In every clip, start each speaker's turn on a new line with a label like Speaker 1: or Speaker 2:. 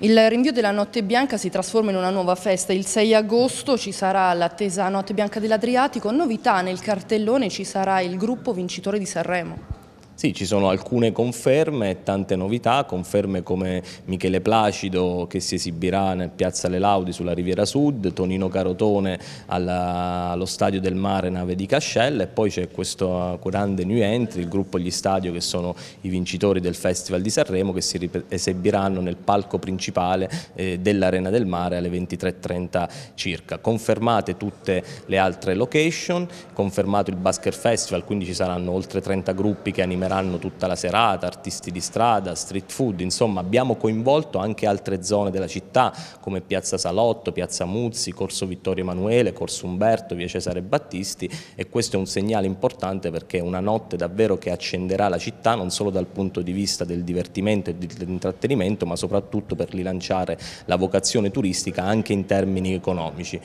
Speaker 1: Il rinvio della Notte Bianca si trasforma in una nuova festa. Il 6 agosto ci sarà l'attesa Notte Bianca dell'Adriatico. Novità nel cartellone ci sarà il gruppo vincitore di Sanremo.
Speaker 2: Sì, ci sono alcune conferme, e tante novità, conferme come Michele Placido che si esibirà nel Piazza Le Laudi sulla Riviera Sud, Tonino Carotone alla, allo Stadio del Mare Nave di Cascella e poi c'è questo uh, grande new entry, il gruppo Gli Stadio che sono i vincitori del Festival di Sanremo che si esibiranno nel palco principale eh, dell'Arena del Mare alle 23.30 circa. Confermate tutte le altre location, confermato il Basker Festival, quindi ci saranno oltre 30 gruppi che animeranno animeranno tutta la serata, artisti di strada, street food, insomma abbiamo coinvolto anche altre zone della città come Piazza Salotto, Piazza Muzzi, Corso Vittorio Emanuele, Corso Umberto, Via Cesare Battisti e questo è un segnale importante perché è una notte davvero che accenderà la città non solo dal punto di vista del divertimento e dell'intrattenimento ma soprattutto per rilanciare la vocazione turistica anche in termini economici.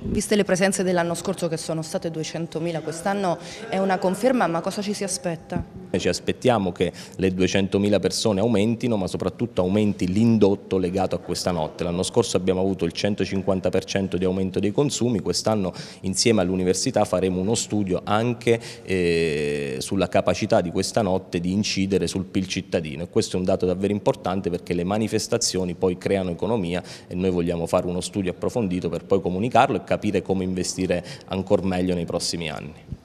Speaker 1: Viste le presenze dell'anno scorso che sono state 200.000, quest'anno è una conferma, ma cosa ci si aspetta?
Speaker 2: Ci aspettiamo che le 200.000 persone aumentino, ma soprattutto aumenti l'indotto legato a questa notte. L'anno scorso abbiamo avuto il 150% di aumento dei consumi, quest'anno insieme all'università faremo uno studio anche eh, sulla capacità di questa notte di incidere sul PIL cittadino e questo è un dato davvero importante perché le manifestazioni poi creano economia e noi vogliamo fare uno studio approfondito per poi comunicarlo capire come investire ancora meglio nei prossimi anni.